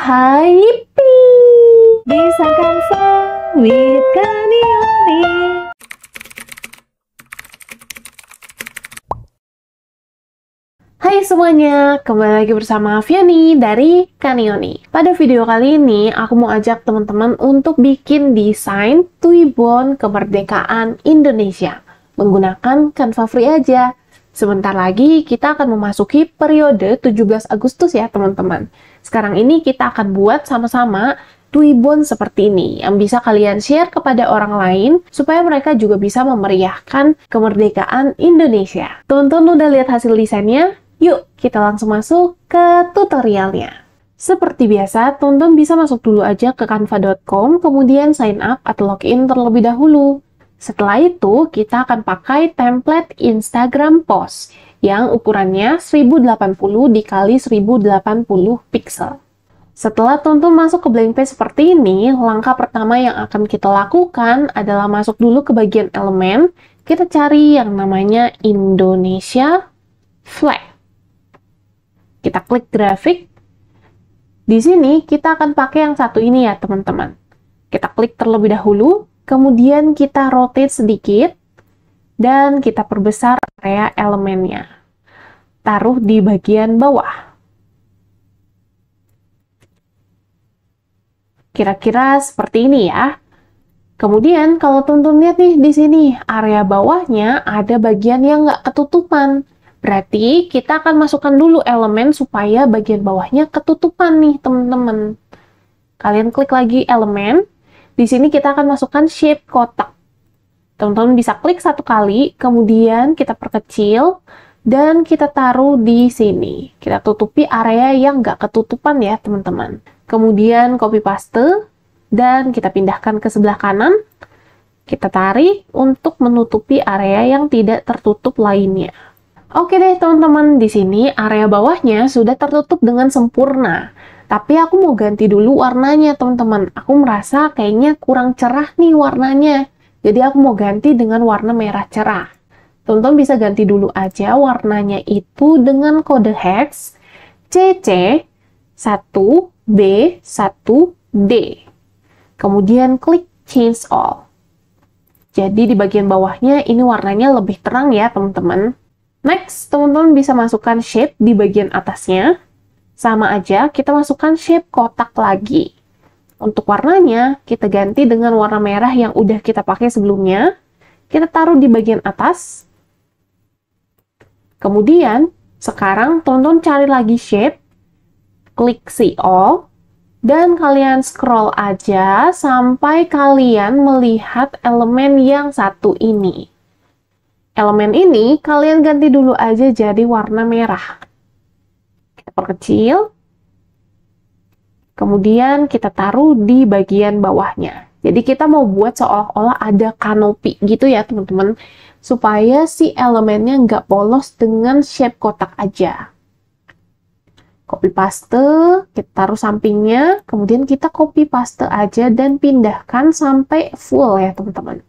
hai Bisa kan sawit Hai semuanya, kembali lagi bersama Viani dari Kanioni. Pada video kali ini, aku mau ajak teman-teman untuk bikin desain Tuibon Kemerdekaan Indonesia menggunakan Canva Free aja. Sebentar lagi kita akan memasuki periode 17 Agustus ya teman-teman. Sekarang ini kita akan buat sama-sama tuibon seperti ini yang bisa kalian share kepada orang lain supaya mereka juga bisa memeriahkan kemerdekaan Indonesia. Tonton udah lihat hasil desainnya? Yuk, kita langsung masuk ke tutorialnya. Seperti biasa, tonton bisa masuk dulu aja ke canva.com, kemudian sign up atau login terlebih dahulu. Setelah itu, kita akan pakai template Instagram post yang ukurannya 1080 dikali 1080 pixel. Setelah tonton masuk ke blank page seperti ini, langkah pertama yang akan kita lakukan adalah masuk dulu ke bagian elemen, kita cari yang namanya Indonesia flag. Kita klik grafik. Di sini kita akan pakai yang satu ini ya, teman-teman. Kita klik terlebih dahulu, kemudian kita rotate sedikit dan kita perbesar area elemennya. Taruh di bagian bawah. Kira-kira seperti ini ya. Kemudian kalau tuntun lihat nih di sini, area bawahnya ada bagian yang nggak ketutupan. Berarti kita akan masukkan dulu elemen supaya bagian bawahnya ketutupan nih teman-teman. Kalian klik lagi elemen. Di sini kita akan masukkan shape kotak. Teman-teman bisa klik satu kali, kemudian kita perkecil, dan kita taruh di sini. Kita tutupi area yang nggak ketutupan ya, teman-teman. Kemudian copy paste, dan kita pindahkan ke sebelah kanan. Kita tarik untuk menutupi area yang tidak tertutup lainnya. Oke deh teman-teman, di sini area bawahnya sudah tertutup dengan sempurna tapi aku mau ganti dulu warnanya teman-teman aku merasa kayaknya kurang cerah nih warnanya jadi aku mau ganti dengan warna merah cerah. Tonton bisa ganti dulu aja warnanya itu dengan kode hex CC 1B1D. Kemudian klik change all. Jadi di bagian bawahnya ini warnanya lebih terang ya teman-teman. Next, teman-teman bisa masukkan shape di bagian atasnya. Sama aja, kita masukkan shape kotak lagi. Untuk warnanya, kita ganti dengan warna merah yang udah kita pakai sebelumnya. Kita taruh di bagian atas. Kemudian, sekarang tonton cari lagi shape. Klik see all. Dan kalian scroll aja sampai kalian melihat elemen yang satu ini. Elemen ini kalian ganti dulu aja jadi warna merah. Kita perkecil. Kemudian kita taruh di bagian bawahnya. Jadi kita mau buat seolah-olah ada kanopi gitu ya teman-teman. Supaya si elemennya nggak polos dengan shape kotak aja. Copy paste, kita taruh sampingnya, kemudian kita copy paste aja dan pindahkan sampai full ya teman-teman.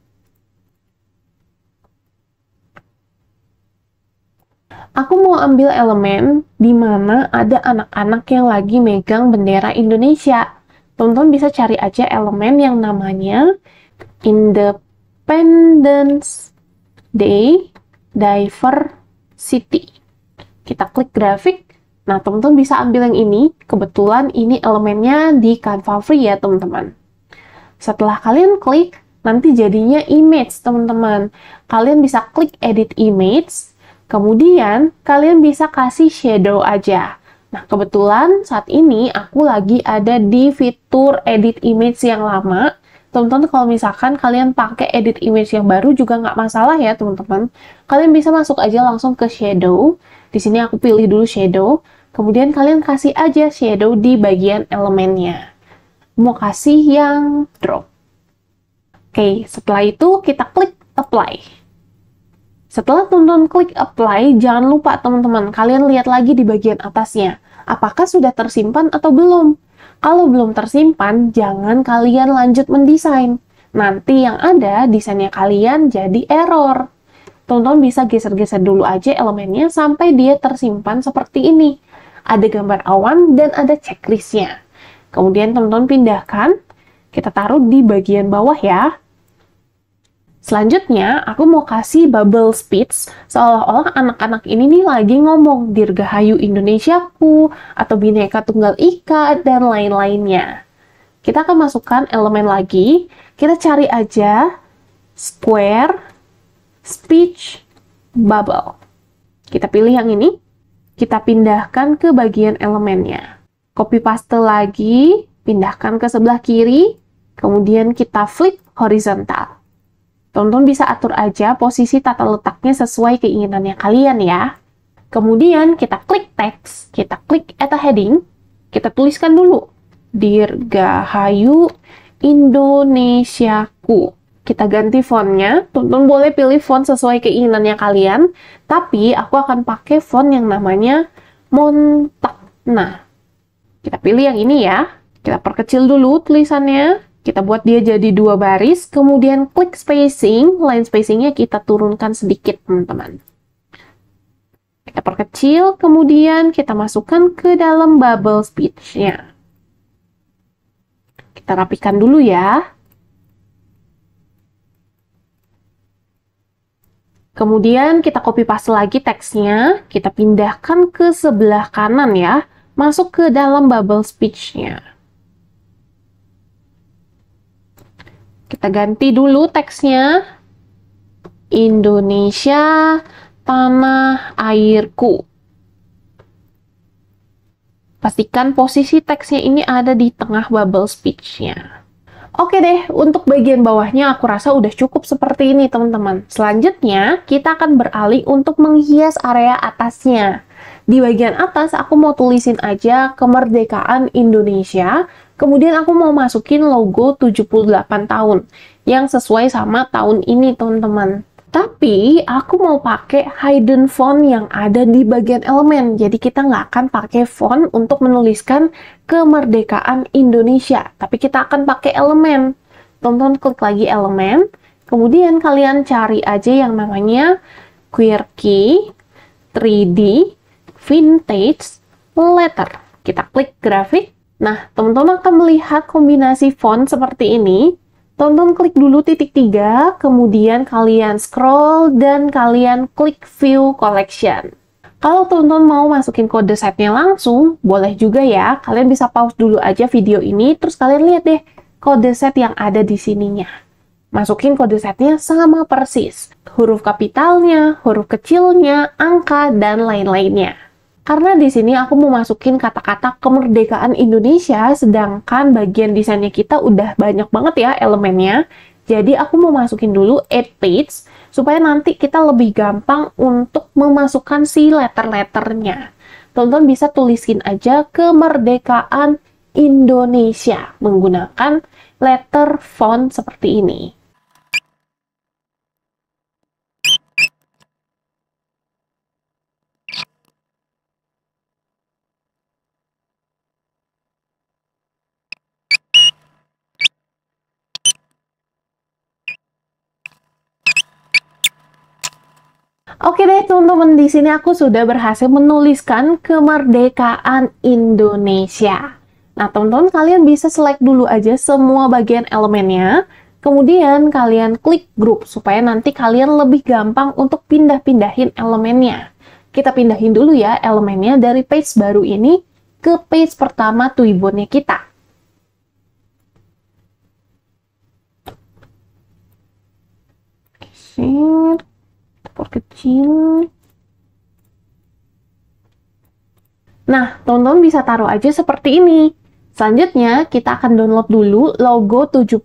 aku mau ambil elemen di mana ada anak-anak yang lagi megang bendera Indonesia. Tonton bisa cari aja elemen yang namanya Independence Day Diversity. Kita klik grafik. Nah, teman-teman bisa ambil yang ini. Kebetulan ini elemennya di Canva Free ya, teman-teman. Setelah kalian klik, nanti jadinya image, teman-teman. Kalian bisa klik edit image, Kemudian, kalian bisa kasih shadow aja. Nah, kebetulan saat ini aku lagi ada di fitur edit image yang lama. Teman-teman, kalau misalkan kalian pakai edit image yang baru juga nggak masalah ya, teman-teman. Kalian bisa masuk aja langsung ke shadow. Di sini aku pilih dulu shadow. Kemudian kalian kasih aja shadow di bagian elemennya. Mau kasih yang drop. Oke, setelah itu kita klik apply. Setelah teman-teman klik apply, jangan lupa teman-teman kalian lihat lagi di bagian atasnya. Apakah sudah tersimpan atau belum? Kalau belum tersimpan, jangan kalian lanjut mendesain. Nanti yang ada desainnya kalian jadi error. Tonton bisa geser-geser dulu aja elemennya sampai dia tersimpan seperti ini. Ada gambar awan dan ada checklistnya. Kemudian tonton pindahkan, kita taruh di bagian bawah ya. Selanjutnya, aku mau kasih bubble speech seolah-olah anak-anak ini nih lagi ngomong Dirgahayu Indonesiaku atau Bineka Tunggal Ika dan lain-lainnya. Kita akan masukkan elemen lagi. Kita cari aja square speech bubble. Kita pilih yang ini. Kita pindahkan ke bagian elemennya. Copy paste lagi, pindahkan ke sebelah kiri, kemudian kita flip horizontal. Tonton bisa atur aja posisi tata letaknya sesuai keinginannya kalian ya. Kemudian kita klik teks, kita klik eta heading, kita tuliskan dulu Dirgahayu Indonesiaku. Kita ganti fontnya. Tonton boleh pilih font sesuai keinginannya kalian, tapi aku akan pakai font yang namanya Montana. Kita pilih yang ini ya. Kita perkecil dulu tulisannya. Kita buat dia jadi dua baris, kemudian klik spacing, line spacingnya kita turunkan sedikit teman-teman. Kita perkecil, kemudian kita masukkan ke dalam bubble speech-nya. Kita rapikan dulu ya. Kemudian kita copy paste lagi teksnya, kita pindahkan ke sebelah kanan ya, masuk ke dalam bubble speech-nya. Kita ganti dulu teksnya. Indonesia tanah airku. Pastikan posisi teksnya ini ada di tengah bubble speechnya. Oke deh, untuk bagian bawahnya aku rasa udah cukup seperti ini teman-teman. Selanjutnya, kita akan beralih untuk menghias area atasnya. Di bagian atas, aku mau tulisin aja kemerdekaan Indonesia Kemudian aku mau masukin logo 78 tahun yang sesuai sama tahun ini teman-teman. Tapi aku mau pakai hidden font yang ada di bagian elemen. Jadi kita nggak akan pakai font untuk menuliskan kemerdekaan Indonesia. Tapi kita akan pakai elemen. Tonton klik lagi elemen. Kemudian kalian cari aja yang namanya Quirky 3D Vintage Letter. Kita klik grafik. Nah, teman-teman akan melihat kombinasi font seperti ini. Teman-teman klik dulu titik tiga, kemudian kalian scroll dan kalian klik view collection. Kalau teman-teman mau masukin kode setnya langsung, boleh juga ya. Kalian bisa pause dulu aja video ini, terus kalian lihat deh kode set yang ada di sininya. Masukin kode setnya sama persis. Huruf kapitalnya, huruf kecilnya, angka, dan lain-lainnya. Karena di sini aku mau masukin kata-kata kemerdekaan Indonesia, sedangkan bagian desainnya kita udah banyak banget ya elemennya. Jadi aku mau masukin dulu 8 page, supaya nanti kita lebih gampang untuk memasukkan si letter-letternya. Tonton bisa tuliskin aja kemerdekaan Indonesia menggunakan letter font seperti ini. Oke deh teman-teman, di sini aku sudah berhasil menuliskan kemerdekaan Indonesia. Nah teman-teman kalian bisa select dulu aja semua bagian elemennya, kemudian kalian klik grup supaya nanti kalian lebih gampang untuk pindah-pindahin elemennya. Kita pindahin dulu ya elemennya dari page baru ini ke page pertama tuibonnya kita. Share kecil. nah teman-teman bisa taruh aja seperti ini selanjutnya kita akan download dulu logo 78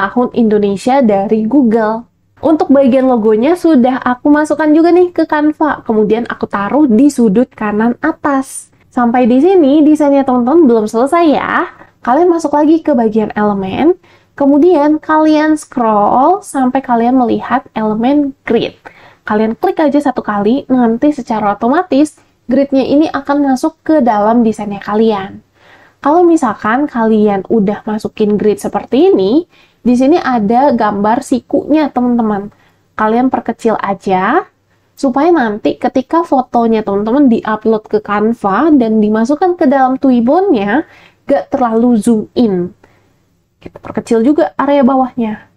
tahun Indonesia dari Google untuk bagian logonya sudah aku masukkan juga nih ke Canva. Kemudian aku taruh di sudut kanan atas. Sampai di sini desainnya teman-teman belum selesai ya. Kalian masuk lagi ke bagian elemen. Kemudian kalian scroll sampai kalian melihat elemen grid kalian klik aja satu kali, nanti secara otomatis gridnya ini akan masuk ke dalam desainnya kalian. Kalau misalkan kalian udah masukin grid seperti ini, di sini ada gambar sikunya teman-teman. Kalian perkecil aja, supaya nanti ketika fotonya teman-teman di upload ke Canva dan dimasukkan ke dalam nya gak terlalu zoom in. Kita perkecil juga area bawahnya.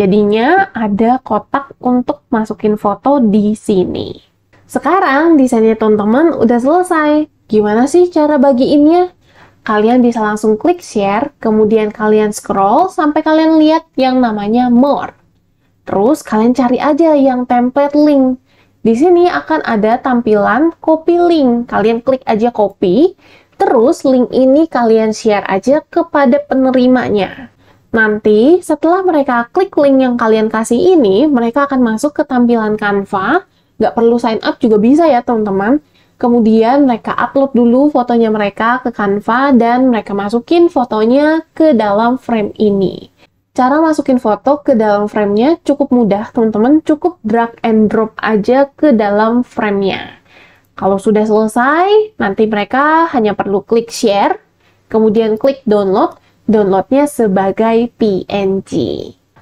Jadinya ada kotak untuk masukin foto di sini. Sekarang desainnya teman-teman udah selesai. Gimana sih cara bagiinnya? Kalian bisa langsung klik share, kemudian kalian scroll sampai kalian lihat yang namanya more. Terus kalian cari aja yang template link. Di sini akan ada tampilan copy link. Kalian klik aja copy, terus link ini kalian share aja kepada penerimanya. Nanti setelah mereka klik link yang kalian kasih ini, mereka akan masuk ke tampilan Canva. Nggak perlu sign up juga bisa ya teman-teman. Kemudian mereka upload dulu fotonya mereka ke Canva dan mereka masukin fotonya ke dalam frame ini. Cara masukin foto ke dalam framenya cukup mudah teman-teman, cukup drag and drop aja ke dalam framenya. Kalau sudah selesai, nanti mereka hanya perlu klik share, kemudian klik download, downloadnya sebagai PNG.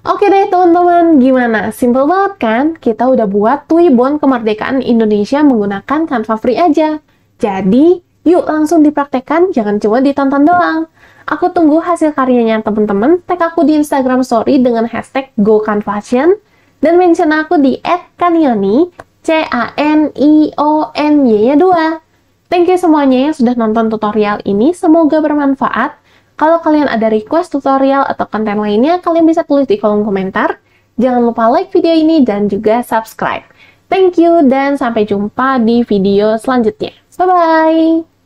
Oke deh teman-teman, gimana? Simple banget kan? Kita udah buat Tuibon Kemerdekaan Indonesia menggunakan Canva Free aja. Jadi, yuk langsung dipraktekkan, jangan cuma ditonton doang. Aku tunggu hasil karyanya teman-teman. Tag aku di Instagram Story dengan hashtag GoCanVashion dan mention aku di @kanioni C A N I O N Y-nya 2. Thank you semuanya yang sudah nonton tutorial ini. Semoga bermanfaat. Kalau kalian ada request tutorial atau konten lainnya, kalian bisa tulis di kolom komentar. Jangan lupa like video ini dan juga subscribe. Thank you dan sampai jumpa di video selanjutnya. Bye-bye!